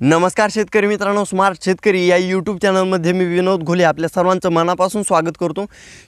नमस्कार शेतकरी मित्रांनो स्मार्ट शेतकरी या यूट्यूब चॅनलमध्ये मी विनोद घोले आपल्या सर्वांचं मनापासून स्वागत करतो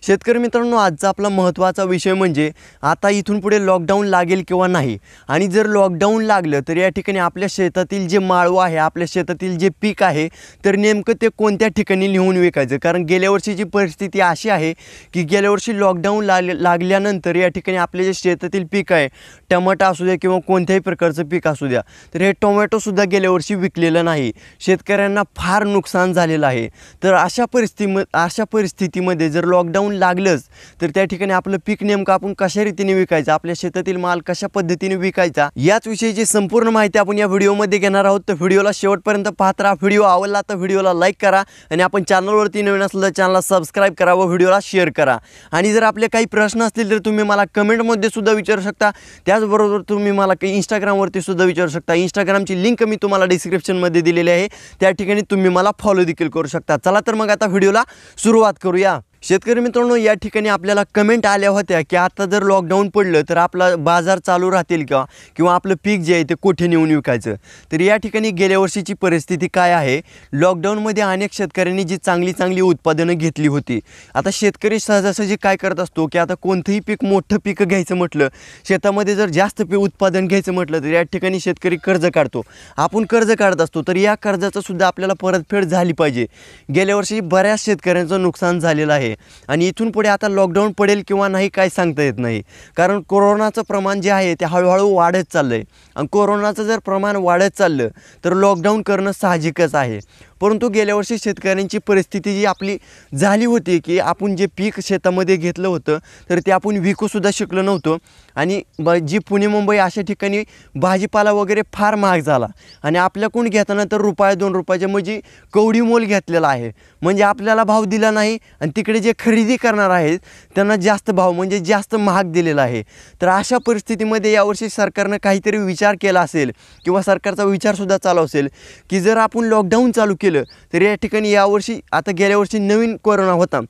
शेतकरी मित्रांनो आजचा आपला महत्त्वाचा विषय म्हणजे आता इथून पुढे लॉकडाऊन लागेल किंवा नाही आणि जर लॉकडाऊन लागलं तर या ठिकाणी आपल्या शेतातील जे माळू आहे आपल्या शेतातील जे पीक आहे तर नेमकं ते कोणत्या ठिकाणी लिहून विकायचं कारण गेल्या वर्षीची परिस्थिती अशी आहे की गेल्या वर्षी लॉकडाऊन लाग लागल्यानंतर या ठिकाणी आपले जे शेतातील पीक आहे टमाटा असू द्या किंवा कोणत्याही प्रकारचं पीक असू द्या तर हे टोमॅटोसुद्धा गेल्या वर्षी विक पिकलेलं नाही शेतकऱ्यांना फार नुकसान झालेलं आहे तर अशा परिस्थिती अशा परिस्थितीमध्ये जर लॉकडाऊन लागलंच तर त्या ठिकाणी आपलं पीक नेमकं आपण कशा रीतीने विकायचं आपल्या शेतातील माल कशा पद्धतीने विकायचा याच विषयीची संपूर्ण माहिती आपण या व्हिडिओमध्ये घेणार आहोत तर व्हिडिओला शेवटपर्यंत पाहत राहा व्हिडिओ आवडला तर व्हिडिओला लाईक करा आणि आपण चॅनलवरती नवीन असलं तर चॅनलला सबस्क्राईब करा व व्हिडिओला शेअर करा आणि जर आपले काही प्रश्न असतील तर तुम्ही मला कमेंटमध्ये सुद्धा विचारू शकता त्याचबरोबर तुम्ही मला काही इंस्टाग्रामवरती सुद्धा विचारू शकता इंस्टाग्रामची लिंक मी तुम्हाला डिस्क्रिप्शन डिस्क्रिप्शनमध्ये दिलेले आहे त्या ठिकाणी तुम्ही मला फॉलो देखील करू शकता चला तर मग आता व्हिडिओला सुरुवात करूया शेतकरी मित्रांनो या ठिकाणी आपल्याला कमेंट आल्या होत्या की आता जर लॉकडाऊन पडलं तर आपला बाजार चालू राहतील का किंवा आपलं पीक जे आहे ते कुठे नेऊन विकायचं तर या ठिकाणी गेल्या वर्षीची परिस्थिती काय आहे लॉकडाऊनमध्ये अनेक शेतकऱ्यांनी जी चांगली चांगली उत्पादनं घेतली होती आता शेतकरी सहजासहजी काय करत असतो की आता कोणतंही पीक मोठं पीक घ्यायचं म्हटलं शेतामध्ये जर जास्त पीक उत्पादन घ्यायचं म्हटलं तर या ठिकाणी शेतकरी कर्ज काढतो आपण कर्ज काढत असतो तर या कर्जाचं सुद्धा आपल्याला परतफेड झाली पाहिजे गेल्या वर्षी बऱ्याच शेतकऱ्यांचं नुकसान झालेलं आहे आणि इथून पुढे आता लॉकडाऊन पडेल किंवा नाही काय सांगता येत नाही कारण कोरोनाचं प्रमाण जे आहे ते हळूहळू वाढत चाललं आहे आणि कोरोनाचं जर प्रमाण वाढत चाललं तर लॉकडाऊन करणं साहजिकच आहे परंतु गेल्या वर्षी शेतकऱ्यांची परिस्थिती जी आपली झाली होती की आपण जे पीक शेतामध्ये घेतलं होतं तर ते आपण विकूसुद्धा शिकलो नव्हतो आणि ब जी पुणे मुंबई अशा ठिकाणी भाजीपाला वगैरे फार महाग झाला आणि आपल्याकडून घेताना तर रुपया दोन रुपयाच्या म्हणजे कवडी मोल घेतलेला आहे म्हणजे आपल्याला भाव दिला नाही आणि तिकडे जे खरेदी करणार आहेत त्यांना जास्त भाव म्हणजे जास्त महाग दिलेला आहे तर अशा परिस्थितीमध्ये यावर्षी सरकारनं काहीतरी विचार केला असेल किंवा सरकारचा विचारसुद्धा चालू असेल की जर आपण लॉकडाऊन चालू केलं तर या ठिकाणी यावर्षी आता गेल्या वर्षी नवीन कोरोना होता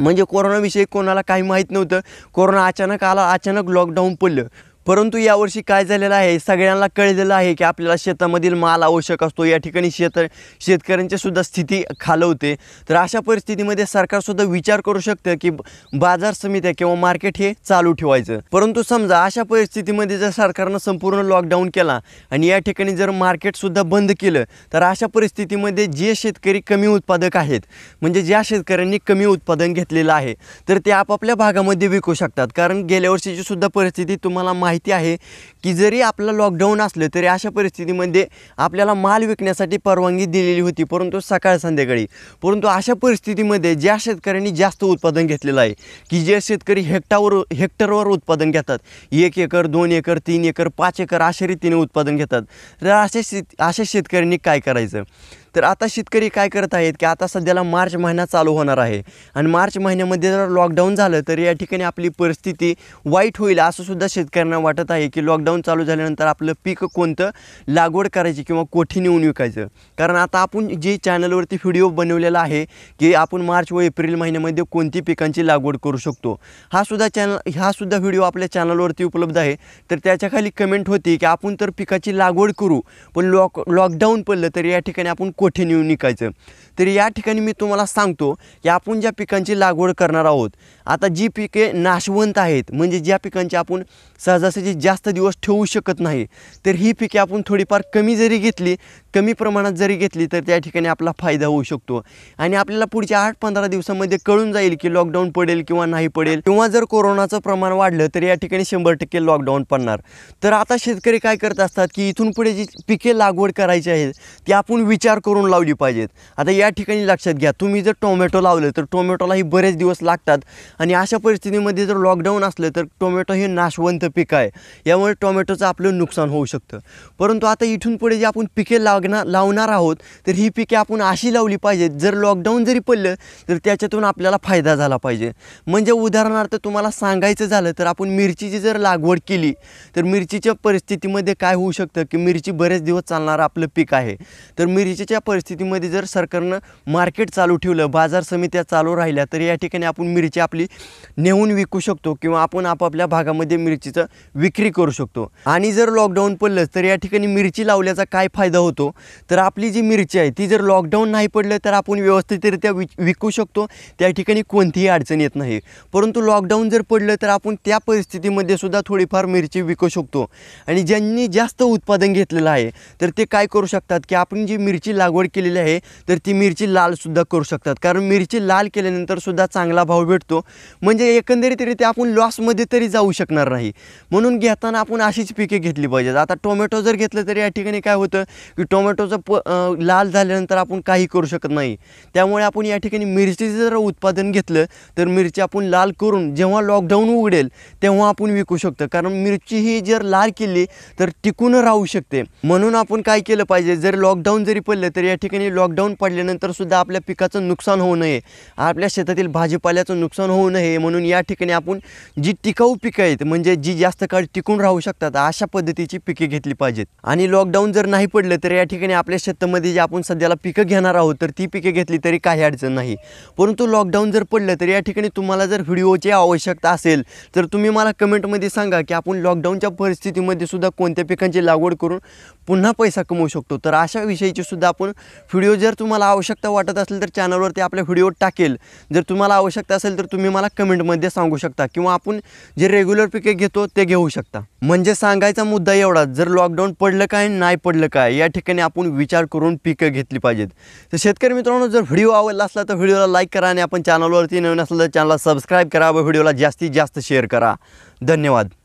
म्हणजे कोरोनाविषयी कोणाला काही माहीत नव्हतं कोरोना अचानक आला अचानक लॉकडाऊन पडलं परंतु यावर्षी काय झालेलं आहे सगळ्यांना कळलेलं आहे की आपल्याला शेतामधील माल आवश्यक असतो या ठिकाणी शेत शेतकऱ्यांची सुद्धा स्थिती खालवते तर अशा परिस्थितीमध्ये सरकारसुद्धा विचार करू शकतं की बाजार समित्या किंवा मार्केट हे चालू ठेवायचं परंतु समजा अशा परिस्थितीमध्ये जर सरकारनं संपूर्ण लॉकडाऊन केला आणि या ठिकाणी जर मार्केटसुद्धा बंद केलं तर अशा परिस्थितीमध्ये जे शेतकरी कमी उत्पादक आहेत म्हणजे ज्या शेतकऱ्यांनी कमी उत्पादन घेतलेलं आहे तर ते आपापल्या भागामध्ये विकू शकतात कारण गेल्या वर्षीची सुद्धा परिस्थिती तुम्हाला माहिती माहिती आहे की जरी आपलं लॉकडाऊन असलं तरी अशा परिस्थितीमध्ये आपल्याला माल विकण्यासाठी परवानगी दिलेली होती परंतु सकाळ संध्याकाळी परंतु अशा परिस्थितीमध्ये ज्या शेतकऱ्यांनी जास्त उत्पादन घेतलेलं आहे की जे शेतकरी हेक्टावर हेक्टरवर उत्पादन घेतात एक एकर दोन एकर तीन एकर पाच एकर अशा रीतीने उत्पादन घेतात तर अशा शेत अशा शेतकऱ्यांनी काय करायचं तर आता शेतकरी काय करत आहेत की आता सध्याला मार्च महिना चालू होणार आहे आणि मार्च महिन्यामध्ये जर लॉकडाऊन झालं तर या ठिकाणी आपली परिस्थिती वाईट होईल असंसुद्धा शेतकऱ्यांना वाटत आहे की लॉकडाऊन चालू झाल्यानंतर आपलं पीक कोणतं लागवड करायची किंवा कोठे नेऊन विकायचं कारण आता आपण जे चॅनलवरती व्हिडिओ बनवलेला आहे की आपण मार्च व एप्रिल महिन्यामध्ये कोणती पिकांची लागवड करू शकतो हा सुद्धा चॅनल हा सुद्धा व्हिडिओ आपल्या चॅनलवरती उपलब्ध आहे तर त्याच्या खाली कमेंट होती की आपण तर पिकाची लागवड करू पण लॉक लॉकडाऊन पडलं तर या ठिकाणी आपण को कोठे नेऊन निघायचं तर या ठिकाणी मी तुम्हाला सांगतो की आपण ज्या पिकांची लागवड करणार आहोत आता जी पिके नाशवंत आहेत म्हणजे ज्या पिकांची आपण सहजासहजी जास्त दिवस ठेवू शकत नाही तर ही पिके आपण थोडीफार कमी जरी घेतली कमी प्रमाणात जरी घेतली तर त्या ठिकाणी आपला फायदा होऊ शकतो आणि आपल्याला पुढच्या आठ पंधरा दिवसामध्ये कळून जाईल की लॉकडाऊन पडेल किंवा नाही पडेल किंवा जर कोरोनाचं प्रमाण वाढलं तर या ठिकाणी शंभर टक्के लॉकडाऊन पडणार तर आता शेतकरी काय करत असतात की इथून पुढे जी पिके लागवड करायची आहेत ती आपण विचार करून लावली पाहिजेत आता या ठिकाणी लक्षात घ्या तुम्ही जर टोमॅटो लावलं तर टोमॅटोलाही बरेच दिवस लागतात आणि अशा परिस्थितीमध्ये जर लॉकडाऊन असलं तर टोमॅटो हे नाशवंत पीक आहे यामुळे टोमॅटोचं आपलं नुकसान होऊ शकतं परंतु आता इथून पुढे जे आपण पिके लागणार लावणार आहोत तर ही पिके आपण अशी लावली पाहिजेत जर लॉकडाऊन जरी पडलं तर त्याच्यातून आपल्याला फायदा झाला पाहिजे म्हणजे उदाहरणार्थ तुम्हाला सांगायचं झालं तर आपण मिरचीची जर लागवड केली तर मिरचीच्या परिस्थितीमध्ये काय होऊ शकतं की मिरची बरेच दिवस चालणारं आपलं पीक आहे तर मिरचीच्या या परिस्थितीमध्ये जर सरकारनं मार्केट चालू ठेवलं बाजार समित्या चालू राहिल्या तर या ठिकाणी आपण मिरची आपली नेहून विकू शकतो किंवा आपण आपापल्या भागामध्ये मिरचीचं विक्री करू शकतो आणि जर लॉकडाऊन पडलं तर या ठिकाणी मिरची लावल्याचा काय फायदा होतो तर आपली जी मिरची आहे ती जर लॉकडाऊन नाही पडलं तर आपण व्यवस्थितरित्या विकू शकतो त्या ठिकाणी कोणतीही अडचण येत नाही परंतु लॉकडाऊन जर पडलं तर आपण त्या परिस्थितीमध्ये सुद्धा थोडीफार मिरची विकू शकतो आणि ज्यांनी जास्त उत्पादन घेतलेलं आहे तर ते काय करू शकतात की आपण जी मिरची लाग लागवड केलेली आहे तर ती मिरची लालसुद्धा करू शकतात कारण मिरची लाल केल्यानंतर सुद्धा चांगला भाव भेटतो म्हणजे ते आपण लॉसमध्ये तरी जाऊ शकणार नाही म्हणून घेताना आपण अशीच पिके घेतली पाहिजेत आता टोमॅटो जर घेतलं तरी या ठिकाणी काय होतं की टोमॅटोचं प लाल झाल्यानंतर आपण काही करू शकत नाही त्यामुळे आपण या ठिकाणी मिरचीचं जर उत्पादन घेतलं तर मिरची आपण लाल करून जेव्हा लॉकडाऊन उघडेल तेव्हा आपण विकू शकतो कारण मिरची ही जर लाल केली तर टिकून राहू शकते म्हणून आपण काय केलं पाहिजे जर लॉकडाऊन जरी पडलं तर या ठिकाणी लॉकडाऊन पडल्यानंतर सुद्धा आपल्या पिकाचं नुकसान होऊ नये आपल्या शेतातील भाजीपाल्याचं नुकसान होऊ नये म्हणून या ठिकाणी आपण जी टिकाऊ पिकं आहेत म्हणजे जी जास्त काळ टिकून राहू शकतात अशा पद्धतीची पिके घेतली पाहिजेत आणि लॉकडाऊन जर नाही पडलं तर या ठिकाणी आपल्या शेतामध्ये जे आपण सध्याला पिकं घेणार आहोत तर ती पिके घेतली तरी काही अडचण नाही परंतु लॉकडाऊन जर पडलं तर या ठिकाणी तुम्हाला जर व्हिडिओची आवश्यकता असेल तर तुम्ही मला कमेंटमध्ये सांगा की आपण लॉकडाऊनच्या परिस्थितीमध्ये सुद्धा कोणत्या पिकांची लागवड करून पुन्हा पैसा कमवू शकतो तर अशा विषयीची सुद्धा आपण व्हिडिओ जर तुम्हाला आवश्यकता वाटत असेल तर चॅनलवरती आपल्या व्हिडिओ टाकेल जर तुम्हाला आवश्यकता असेल तर तुम्ही मला कमेंटमध्ये सांगू शकता किंवा आपण जे रेग्युलर पिके घेतो ते घेऊ शकता म्हणजे सांगायचा मुद्दा एवढा जर लॉकडाऊन पडलं काय नाही पडलं काय या ठिकाणी आपण विचार करून पिकं घेतली पाहिजेत तर शेतकरी मित्रांनो जर व्हिडिओ आवडला असला तर व्हिडिओला लाईक करा आणि आपण चॅनलवरती नवीन असलं तर चॅनलला सबस्क्राईब करा व व्हिडिओला जास्तीत जास्त शेअर करा धन्यवाद